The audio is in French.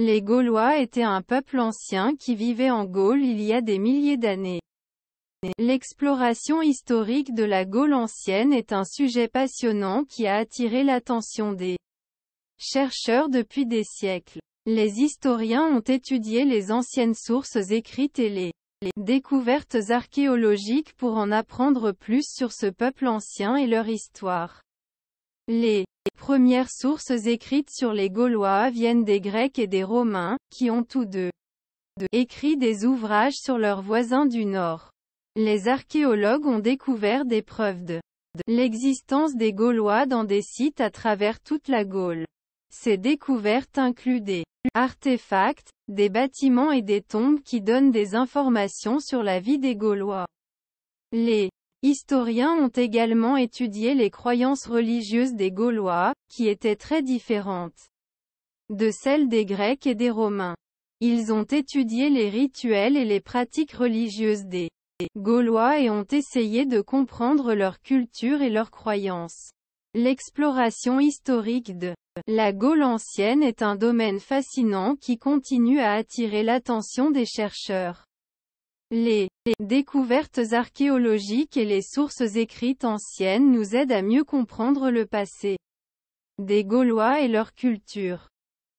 Les Gaulois étaient un peuple ancien qui vivait en Gaule il y a des milliers d'années. L'exploration historique de la Gaule ancienne est un sujet passionnant qui a attiré l'attention des chercheurs depuis des siècles. Les historiens ont étudié les anciennes sources écrites et les découvertes archéologiques pour en apprendre plus sur ce peuple ancien et leur histoire. Les premières sources écrites sur les Gaulois viennent des Grecs et des Romains, qui ont tous deux écrit des ouvrages sur leurs voisins du Nord. Les archéologues ont découvert des preuves de l'existence des Gaulois dans des sites à travers toute la Gaule. Ces découvertes incluent des artefacts, des bâtiments et des tombes qui donnent des informations sur la vie des Gaulois. Les Historiens ont également étudié les croyances religieuses des Gaulois, qui étaient très différentes de celles des Grecs et des Romains. Ils ont étudié les rituels et les pratiques religieuses des Gaulois et ont essayé de comprendre leur culture et leurs croyances. L'exploration historique de la Gaule ancienne est un domaine fascinant qui continue à attirer l'attention des chercheurs. Les, découvertes archéologiques et les sources écrites anciennes nous aident à mieux comprendre le passé des Gaulois et leur culture.